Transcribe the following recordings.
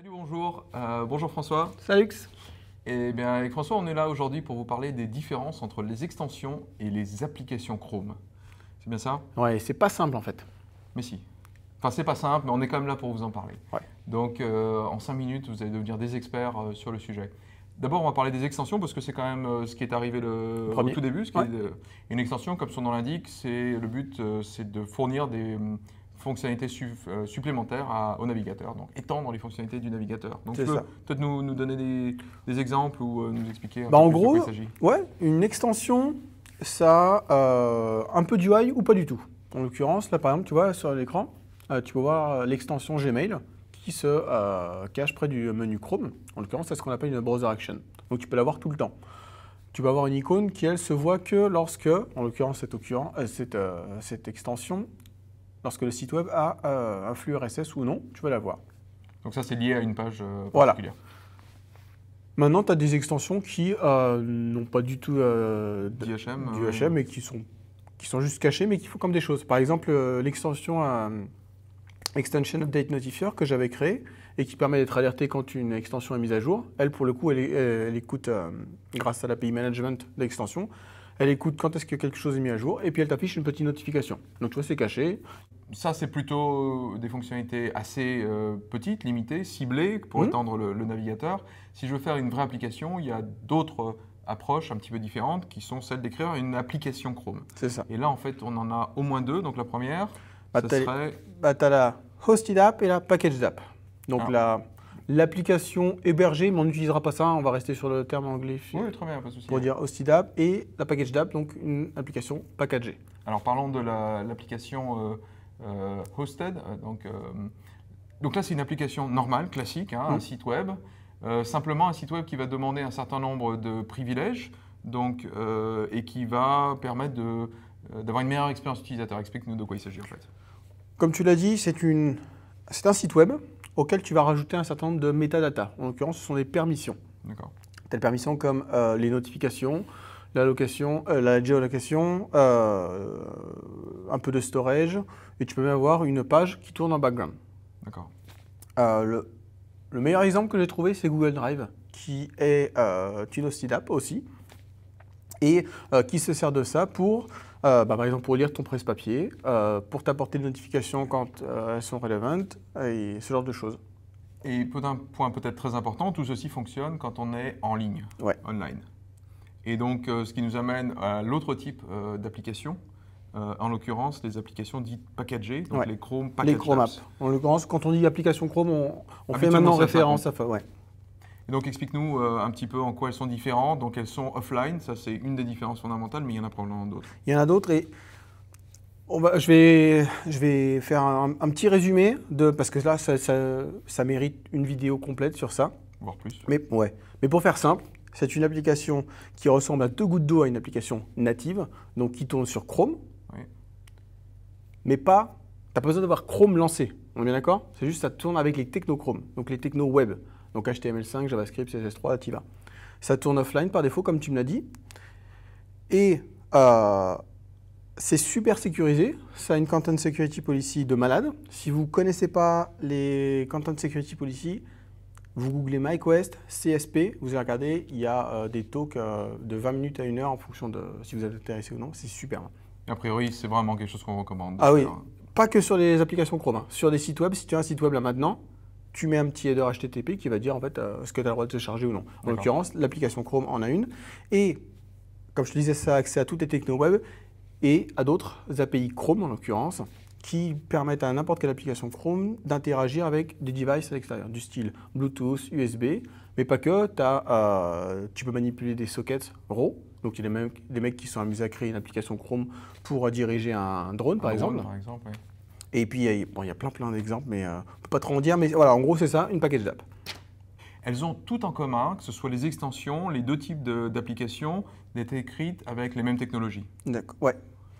Salut, bonjour. Euh, bonjour François. Salut. Et eh bien avec François, on est là aujourd'hui pour vous parler des différences entre les extensions et les applications Chrome. C'est bien ça Ouais, c'est pas simple en fait. Mais si. Enfin, c'est pas simple, mais on est quand même là pour vous en parler. Donc, euh, en cinq minutes, vous allez devenir des experts euh, sur le sujet. D'abord, on va parler des extensions parce que c'est quand même ce qui est arrivé le, tout début. une extension, comme son nom l'indique, c'est le but, c'est de fournir des, fonctionnalités euh, supplémentaires au navigateur, donc étendre les fonctionnalités du navigateur. Donc peut-être nous, donner des, exemples ou euh, nous expliquer bah, en gros, de quoi il s'agit Ouais, une extension, ça a euh, un peu du UI ou pas du tout. En l'occurrence, là par exemple, tu vois sur l'écran, tu peux voir l'extension Gmail qui se cache près du menu Chrome. En l'occurrence, c'est ce qu'on appelle une browser action. Donc tu peux l'avoir tout le temps tu peux avoir une icône qui, elle, se voit que lorsque, en l'occurrence, cette, extension lorsque le site web a un euh, flux RSS ou non, tu vas l'avoir. Donc ça, c'est lié à une page euh, particulière. Voilà. Maintenant, tu as des extensions qui euh, n'ont pas du tout du HM et qui sont, qui sont juste cachées, mais qui font comme des choses. Par exemple, l'extension Extension Update Notifier que j'avais créée et qui permet d'être alerté quand une extension est mise à jour, elle, pour le coup, elle, écoute, grâce à l'API Management de l'extension, elle écoute quand est-ce que quelque chose est mis à jour, et puis elle t'affiche une petite notification. Donc tu vois, c'est caché. Ça, c'est plutôt euh, des fonctionnalités assez euh, petites, limitées, ciblées, pour mmh. étendre le, navigateur. Si je veux faire une vraie application, il y a d'autres euh, approches un petit peu différentes qui sont celles d'écrire une application Chrome. C'est ça. Et là, en fait, on en a au moins deux. Donc la première, ça bah, serait... Bah, la Hosted App et la Packaged App. Donc ah. la l'application hébergée, mais on n'utilisera pas ça, on va rester sur le terme anglais oui, très bien, pas de souci. pour dire hosted et la package d'App, donc une application packagée. Alors parlons de l'application euh, euh, hosted. Euh, donc, donc là, c'est une application normale, classique, hein, un mm. site web. simplement, un site web qui va demander un certain nombre de privilèges donc, et qui va permettre d'avoir une meilleure expérience utilisateur. Explique-nous de quoi il s'agit en fait. Comme tu l'as dit, c'est un site web auquel tu vas rajouter un certain nombre de métadatas. En l'occurrence, ce sont des permissions. D'accord. Telles permissions comme euh, les notifications, la, location, euh, la géolocation, euh, un peu de storage, et tu peux même avoir une page qui tourne en background. D'accord. Le, meilleur exemple que j'ai trouvé, c'est Google Drive, qui est une hostile app aussi, et qui se sert de ça pour euh, bah, par exemple pour lire ton presse-papier, euh, pour t'apporter des notifications quand euh, elles sont relevantes, et ce genre de choses. Et un point peut-être très important, tout ceci fonctionne quand on est en ligne, online. Et donc ce qui nous amène à l'autre type d'application, en l'occurrence, les applications dites packagées, donc les Chrome Package Les Chrome Apps. En l'occurrence, quand on dit application Chrome, on, on ah, fait maintenant référence à ça. Ouais donc explique-nous euh, un petit peu en quoi elles sont différentes. Donc elles sont offline, ça c'est une des différences fondamentales, mais il y en a probablement d'autres. Il y en a d'autres et on va, je, vais, je vais faire un, petit résumé, de, parce que là ça, ça, mérite une vidéo complète sur ça. Voir plus. Mais, ouais. mais pour faire simple, c'est une application qui ressemble à deux gouttes d'eau à une application native, donc qui tourne sur Chrome, mais pas. Tu n'as pas besoin d'avoir Chrome lancé. On est bien d'accord C'est juste ça tourne avec les techno-chrome, donc les techno web. Donc HTML5, JavaScript, CSS3, tu Ça tourne offline par défaut, comme tu me l'as dit. Et euh, c'est super sécurisé. Ça a une content security policy de malade. Si vous ne connaissez pas les content security policy, vous googlez MyQuest, CSP, vous allez regarder, il y a euh, des talks euh, de 20 minutes à 1 heure en fonction de si vous êtes intéressé ou non. C'est super. A priori, c'est vraiment quelque chose qu'on recommande. Ah oui, pas que sur les applications Chrome, hein. sur des sites web. Si tu as un site web là maintenant, tu mets un petit header HTTP qui va dire en fait euh, est ce que tu as le droit de te charger ou non. En l'occurrence, l'application Chrome en a une. Et comme je te disais, ça a accès à toutes les techno web et à d'autres API Chrome en l'occurrence qui permettent à n'importe quelle application Chrome d'interagir avec des devices à l'extérieur, du style Bluetooth, USB, mais pas que, as, euh, tu peux manipuler des sockets RAW, donc il y a des mecs, qui sont amusés à créer une application Chrome pour diriger un drone, par exemple. Et puis, il y a plein, plein d'exemples, mais euh, on ne peut pas trop en dire. Mais voilà, en gros, c'est ça, une package d'app. Elles ont tout en commun, que ce soit les extensions, les deux types d'applications, d'être écrites avec les mêmes technologies. D'accord, ouais.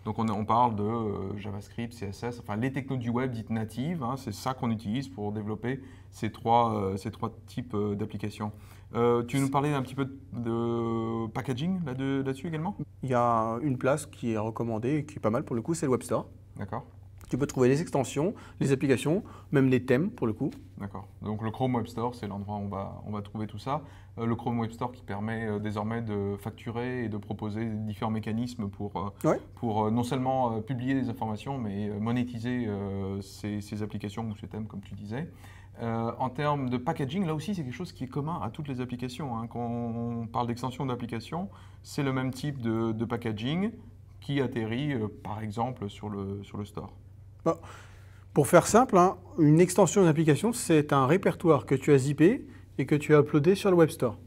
Donc on, on parle de euh, JavaScript, CSS, enfin les technologies du web dites natives, hein, c'est ça qu'on utilise pour développer ces trois, euh, ces trois types d'applications. tu nous parlais un petit peu de packaging là-dessus là également Il y a une place qui est recommandée et qui est pas mal pour le coup, c'est le Web Store. D'accord. Tu peux trouver les extensions, les applications, même les thèmes pour le coup. D'accord. Donc le Chrome Web Store, c'est l'endroit où on va, on va trouver tout ça. Euh, le Chrome Web Store qui permet euh, désormais de facturer et de proposer différents mécanismes pour, euh, pour non seulement publier des informations, mais monétiser ces, applications ou ces thèmes, comme tu disais. en termes de packaging, là aussi, c'est quelque chose qui est commun à toutes les applications. Hein. Quand on parle d'extension d'application, c'est le même type de, de packaging qui atterrit, par exemple, sur le, sur le store. Bah, pour faire simple, hein, une extension d'une application, c'est un répertoire que tu as zippé et que tu as uploadé sur le Web Store.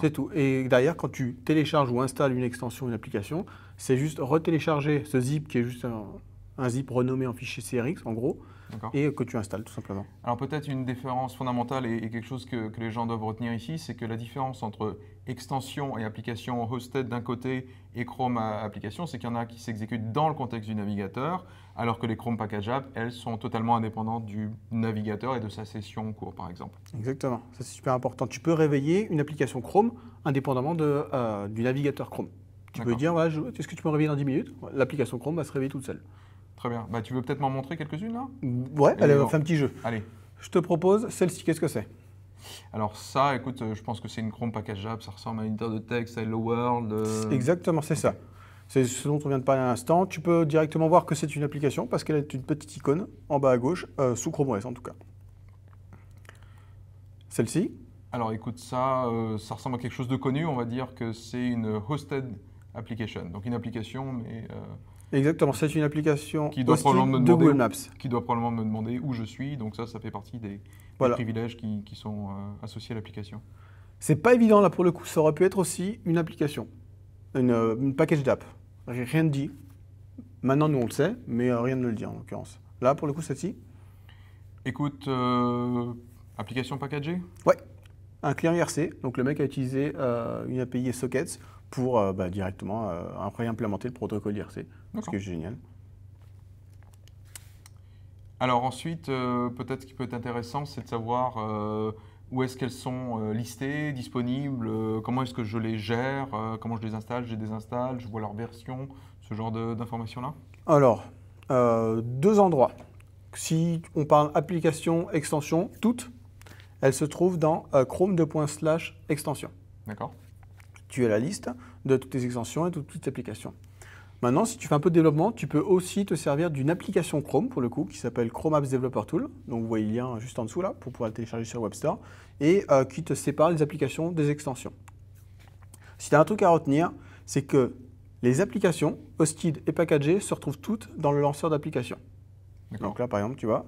C'est tout. Et derrière, quand tu télécharges ou installes une extension, une application, c'est juste retélécharger ce zip qui est juste un, un zip renommé en fichier CRX, en gros, et que tu installes tout simplement. Alors peut-être une différence fondamentale et, quelque chose que, les gens doivent retenir ici, c'est que la différence entre extension et application hosted d'un côté et Chrome application, c'est qu'il y en a qui s'exécutent dans le contexte du navigateur, alors que les Chrome Package app, elles sont totalement indépendantes du navigateur et de sa session en cours, par exemple. Exactement, ça c'est super important. Tu peux réveiller une application Chrome indépendamment euh, du navigateur Chrome. Tu peux dire, voilà, est-ce que tu peux me réveiller dans 10 minutes L'application Chrome va se réveiller toute seule. Très bien. Bah, tu veux peut-être m'en montrer quelques-unes là Ouais, Fais fait un petit jeu. Allez. Je te propose celle-ci, qu'est-ce que c'est alors ça, écoute, euh, je pense que c'est une Chrome packageable, ça ressemble à une de texte, Hello World. Euh. Exactement, c'est ça. C'est ce dont on vient de parler à l'instant. Tu peux directement voir que c'est une application parce qu'elle est une petite icône en bas à gauche, euh, sous Chrome OS en tout cas. Celle-ci Alors écoute, ça, ça ressemble à quelque chose de connu. On va dire que c'est une hosted application. Donc une application, mais Exactement, c'est une application qui doit probablement me demander Google Maps. Qui doit probablement me demander où je suis, donc ça, ça fait partie des, privilèges qui, sont euh, associés à l'application. C'est pas évident là pour le coup, ça aurait pu être aussi une application, une, euh, package d'app. Rien de dit. Maintenant, nous on le sait, mais euh, rien ne le dit en l'occurrence. Là, pour le coup, celle-ci Écoute, application packagée Ouais, un client IRC, donc le mec a utilisé une API sockets pour euh, bah, directement euh, réimplémenter le protocole IRC, ce qui est génial. Alors ensuite, euh, peut-être ce qui peut être intéressant, c'est de savoir où est-ce qu'elles sont listées, disponibles, comment est-ce que je les gère, comment je les installe, je les désinstalle, je vois leur version, ce genre d'informations-là Alors, deux endroits. Si on parle application, extension, toutes, elles se trouvent dans chrome slash extension. D'accord tu as la liste de toutes tes extensions et de toutes tes applications. Maintenant, si tu fais un peu de développement, tu peux aussi te servir d'une application Chrome, pour le coup, qui s'appelle Chrome Apps Developer Tool. Donc, vous voyez le lien juste en dessous, là, pour pouvoir le télécharger sur Web Store, et euh, qui te sépare les applications des extensions. Si tu as un truc à retenir, c'est que les applications, hosted et packagées, se retrouvent toutes dans le lanceur d'applications. Donc là, par exemple, tu vois,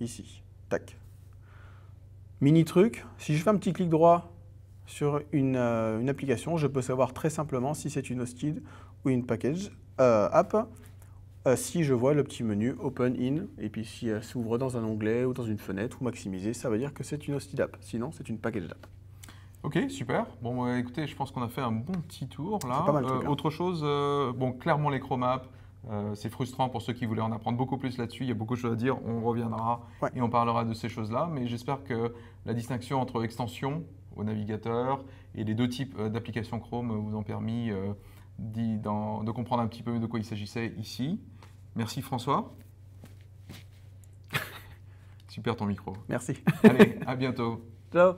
ici. Tac. Mini truc, si je fais un petit clic droit sur euh, une, application, je peux savoir très simplement si c'est une hosted ou une package euh, app, euh, si je vois le petit menu Open In, et puis si elle s'ouvre dans un onglet ou dans une fenêtre ou maximiser ça veut dire que c'est une hosted app, sinon c'est une package app. Ok, super. Bon, bah, écoutez, je pense qu'on a fait un bon petit tour là. Autre chose, bon, clairement les Chrome apps, c'est frustrant pour ceux qui voulaient en apprendre beaucoup plus là-dessus. Il y a beaucoup de choses à dire. On reviendra et on parlera de ces choses-là. Mais j'espère que la distinction entre extension au navigateur. Et les deux types euh, d'applications Chrome vous ont permis euh, de comprendre un petit peu de quoi il s'agissait ici. Merci François. Super ton micro. Merci. Allez, à bientôt. Ciao.